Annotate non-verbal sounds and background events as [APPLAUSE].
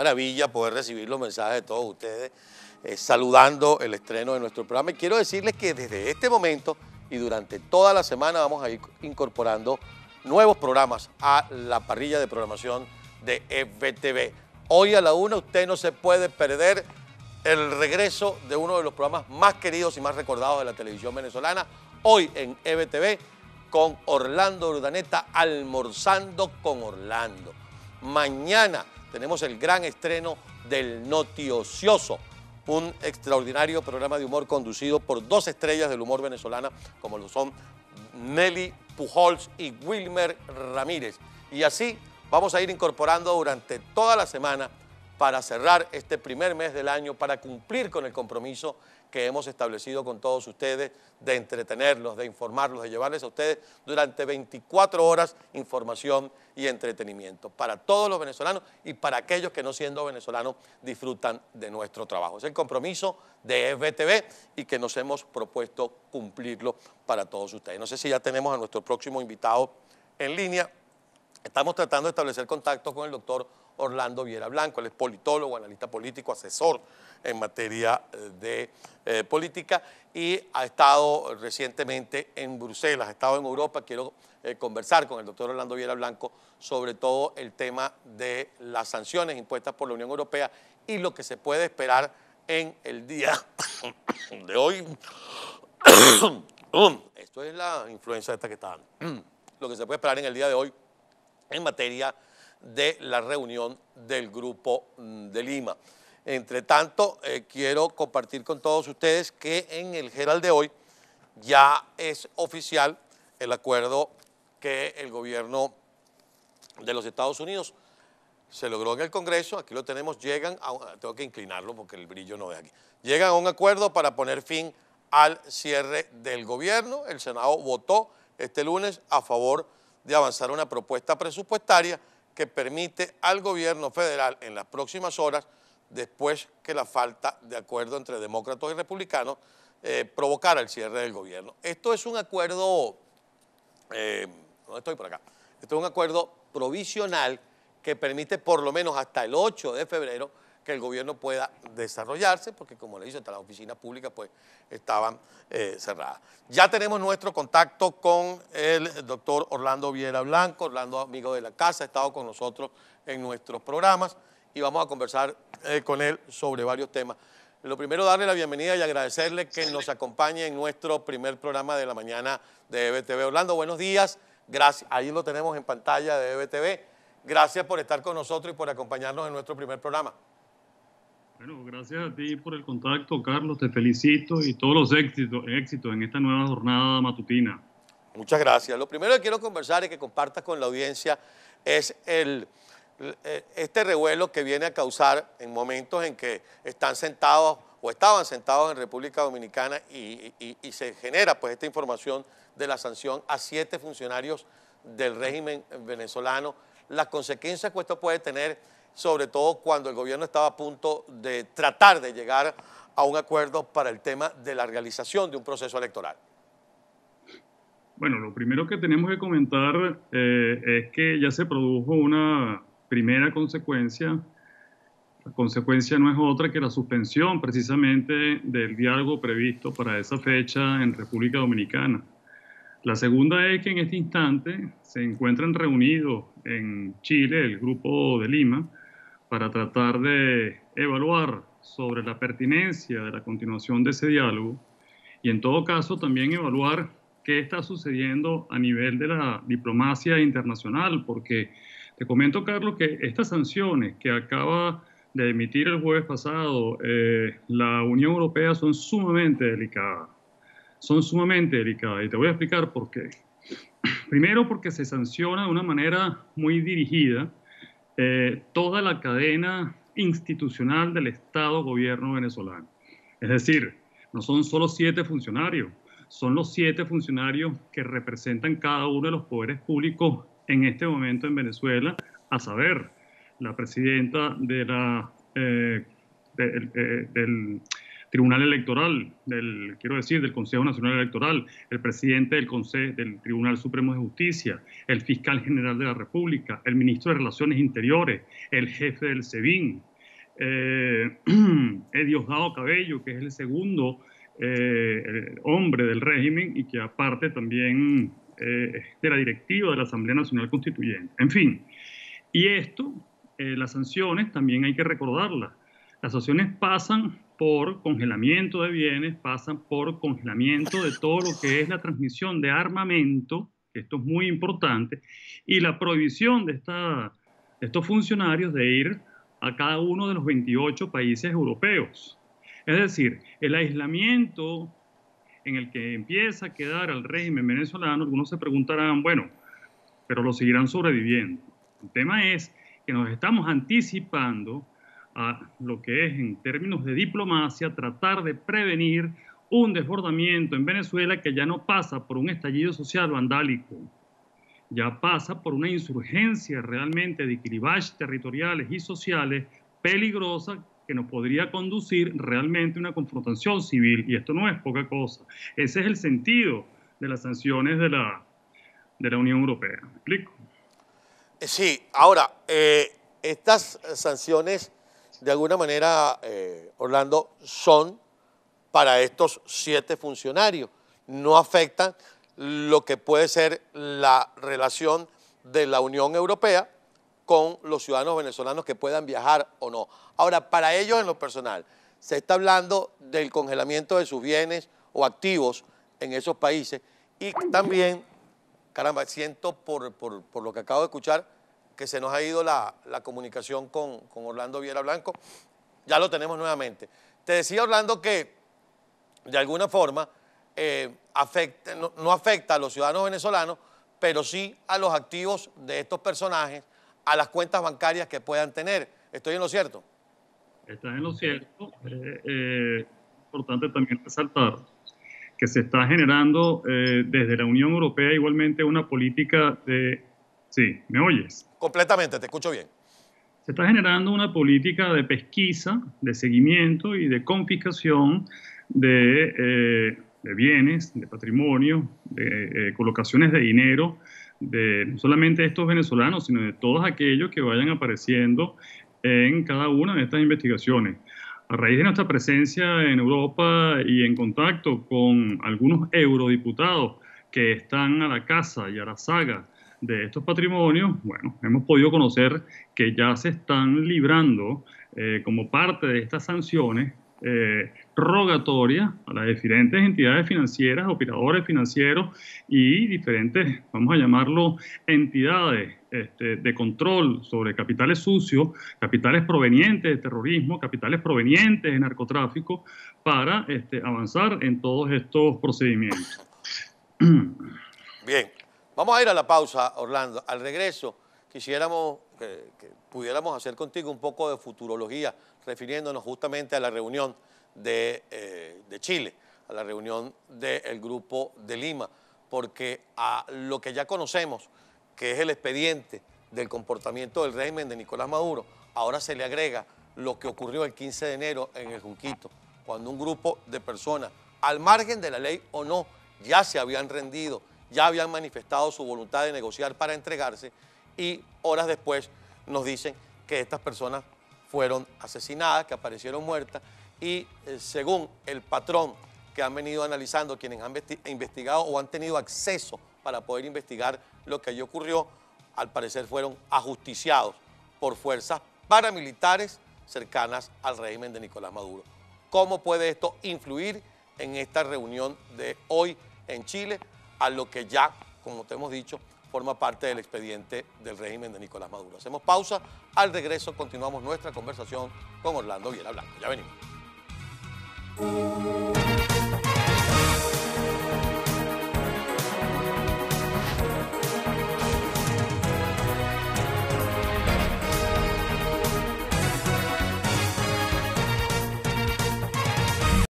maravilla poder recibir los mensajes de todos ustedes eh, saludando el estreno de nuestro programa. Y quiero decirles que desde este momento y durante toda la semana vamos a ir incorporando nuevos programas a la parrilla de programación de FTV. Hoy a la una usted no se puede perder el regreso de uno de los programas más queridos y más recordados de la televisión venezolana, hoy en EBTV, con Orlando Urdaneta, almorzando con Orlando. Mañana tenemos el gran estreno del Noti Ocioso, un extraordinario programa de humor conducido por dos estrellas del humor venezolana, como lo son Nelly Pujols y Wilmer Ramírez. Y así vamos a ir incorporando durante toda la semana para cerrar este primer mes del año, para cumplir con el compromiso que hemos establecido con todos ustedes, de entretenerlos, de informarlos, de llevarles a ustedes durante 24 horas información y entretenimiento para todos los venezolanos y para aquellos que no siendo venezolanos disfrutan de nuestro trabajo. Es el compromiso de FBTV y que nos hemos propuesto cumplirlo para todos ustedes. No sé si ya tenemos a nuestro próximo invitado en línea. Estamos tratando de establecer contacto con el doctor Orlando Viera Blanco, él es politólogo, analista político, asesor en materia eh, de eh, política y ha estado recientemente en Bruselas, ha estado en Europa. Quiero eh, conversar con el doctor Orlando Viera Blanco sobre todo el tema de las sanciones impuestas por la Unión Europea y lo que se puede esperar en el día [COUGHS] de hoy. [COUGHS] Esto es la influencia esta que está. dando. [COUGHS] Lo que se puede esperar en el día de hoy en materia de la reunión del Grupo mm, de Lima. Entre tanto, eh, quiero compartir con todos ustedes que en el Geral de hoy ya es oficial el acuerdo que el gobierno de los Estados Unidos se logró en el Congreso, aquí lo tenemos, llegan, a, tengo que inclinarlo porque el brillo no ve aquí, llegan un acuerdo para poner fin al cierre del gobierno, el Senado votó este lunes a favor de avanzar una propuesta presupuestaria que permite al gobierno federal en las próximas horas, después que la falta de acuerdo entre demócratas y republicanos eh, provocara el cierre del gobierno. Esto es un acuerdo, eh, estoy por acá? Esto es un acuerdo provisional que permite por lo menos hasta el 8 de febrero que el gobierno pueda desarrollarse, porque como le hasta las oficinas públicas pues estaban eh, cerradas. Ya tenemos nuestro contacto con el doctor Orlando Viera Blanco, Orlando amigo de la casa, ha estado con nosotros en nuestros programas y vamos a conversar eh, con él sobre varios temas. Lo primero, darle la bienvenida y agradecerle que nos acompañe en nuestro primer programa de la mañana de EBTV. Orlando, buenos días. Gracias. Ahí lo tenemos en pantalla de EBTV. Gracias por estar con nosotros y por acompañarnos en nuestro primer programa. Bueno, gracias a ti por el contacto, Carlos. Te felicito y todos los éxitos, en esta nueva jornada matutina. Muchas gracias. Lo primero que quiero conversar y que compartas con la audiencia es el, eh, este revuelo que viene a causar en momentos en que están sentados o estaban sentados en República Dominicana y, y se genera pues esta información de la sanción a siete funcionarios del régimen venezolano, las consecuencias que esto puede tener sobre todo cuando el gobierno estaba a punto de tratar de llegar a un acuerdo para el tema de la realización de un proceso electoral. Bueno, lo primero que tenemos que comentar eh, es que ya se produjo una primera consecuencia. La consecuencia no es otra que la suspensión precisamente del diálogo previsto para esa fecha en República Dominicana. La segunda es que en este instante se encuentran reunidos en Chile el grupo de Lima para tratar de evaluar sobre la pertinencia de la continuación de ese diálogo y en todo caso también evaluar qué está sucediendo a nivel de la diplomacia internacional, porque te comento, Carlos, que estas sanciones que acaba de emitir el jueves pasado eh, la Unión Europea son sumamente delicadas, son sumamente delicadas y te voy a explicar por qué. [CLEARS THROAT] Primero porque se sanciona de una manera muy dirigida, eh, toda la cadena institucional del Estado-gobierno venezolano. Es decir, no son solo siete funcionarios, son los siete funcionarios que representan cada uno de los poderes públicos en este momento en Venezuela, a saber, la presidenta de la, eh, eh, del Tribunal Electoral, del, quiero decir, del Consejo Nacional Electoral, el presidente del, Consejo, del Tribunal Supremo de Justicia, el fiscal general de la República, el ministro de Relaciones Interiores, el jefe del SEBIN, eh, [CLEARS THROAT] Diosdado Cabello, que es el segundo eh, hombre del régimen y que aparte también eh, de la directiva de la Asamblea Nacional Constituyente. En fin, y esto, eh, las sanciones también hay que recordarlas. Las sanciones pasan por congelamiento de bienes, pasan por congelamiento de todo lo que es la transmisión de armamento, esto es muy importante, y la prohibición de, esta, de estos funcionarios de ir a cada uno de los 28 países europeos. Es decir, el aislamiento en el que empieza a quedar al régimen venezolano, algunos se preguntarán, bueno, pero lo seguirán sobreviviendo. El tema es que nos estamos anticipando a lo que es en términos de diplomacia tratar de prevenir un desbordamiento en Venezuela que ya no pasa por un estallido social vandálico, ya pasa por una insurgencia realmente de equilibrios territoriales y sociales peligrosa que nos podría conducir realmente a una confrontación civil, y esto no es poca cosa. Ese es el sentido de las sanciones de la, de la Unión Europea. explico? Eh, sí, ahora, eh, estas sanciones de alguna manera, eh, Orlando, son para estos siete funcionarios. No afectan lo que puede ser la relación de la Unión Europea con los ciudadanos venezolanos que puedan viajar o no. Ahora, para ellos en lo personal, se está hablando del congelamiento de sus bienes o activos en esos países y también, caramba, siento por lo que acabo de escuchar, que se nos ha ido la, comunicación con, Orlando Viera Blanco, ya lo tenemos nuevamente. Te decía Orlando que de alguna forma eh, no, afecta a los ciudadanos venezolanos, pero sí a los activos de estos personajes, a las cuentas bancarias que puedan tener. ¿Estoy en lo cierto? Estás en lo cierto. Es eh, eh, importante también resaltar que se está generando desde la Unión Europea igualmente una política de Sí, ¿me oyes? Completamente, te escucho bien. Se está generando una política de pesquisa, de seguimiento y de confiscación de, eh, bienes, de patrimonio, de eh, colocaciones de dinero, de no solamente estos venezolanos, sino de todos aquellos que vayan apareciendo en cada una de estas investigaciones. A raíz de nuestra presencia en Europa y en contacto con algunos eurodiputados que están a la casa y a la saga de estos patrimonios, bueno, hemos podido conocer que ya se están librando eh, como parte de estas sanciones eh, rogatorias a las diferentes entidades financieras, operadores financieros y diferentes, vamos a llamarlo, entidades este, de control sobre capitales sucios, capitales provenientes de terrorismo, capitales provenientes de narcotráfico, para este, avanzar en todos estos procedimientos. Bien, Vamos a ir a la pausa, Orlando. Al regreso, quisiéramos que, pudiéramos hacer contigo un poco de futurología, refiriéndonos justamente a la reunión eh, de, Chile, a la reunión del Grupo de Lima, porque a lo que ya conocemos, que es el expediente del comportamiento del régimen de Nicolás Maduro, ahora se le agrega lo que ocurrió el 15 de enero en el Junquito, cuando un grupo de personas, al margen de la ley o no, ya se habían rendido ya habían manifestado su voluntad de negociar para entregarse y horas después nos dicen que estas personas fueron asesinadas, que aparecieron muertas y eh, según el patrón que han venido analizando quienes han investigado o han tenido acceso para poder investigar lo que allí ocurrió, al parecer fueron ajusticiados por fuerzas paramilitares cercanas al régimen de Nicolás Maduro. ¿Cómo puede esto influir en esta reunión de hoy en Chile? a lo que ya, como te hemos dicho, forma parte del expediente del régimen de Nicolás Maduro. Hacemos pausa, al regreso continuamos nuestra conversación con Orlando Viera Blanco. Ya venimos.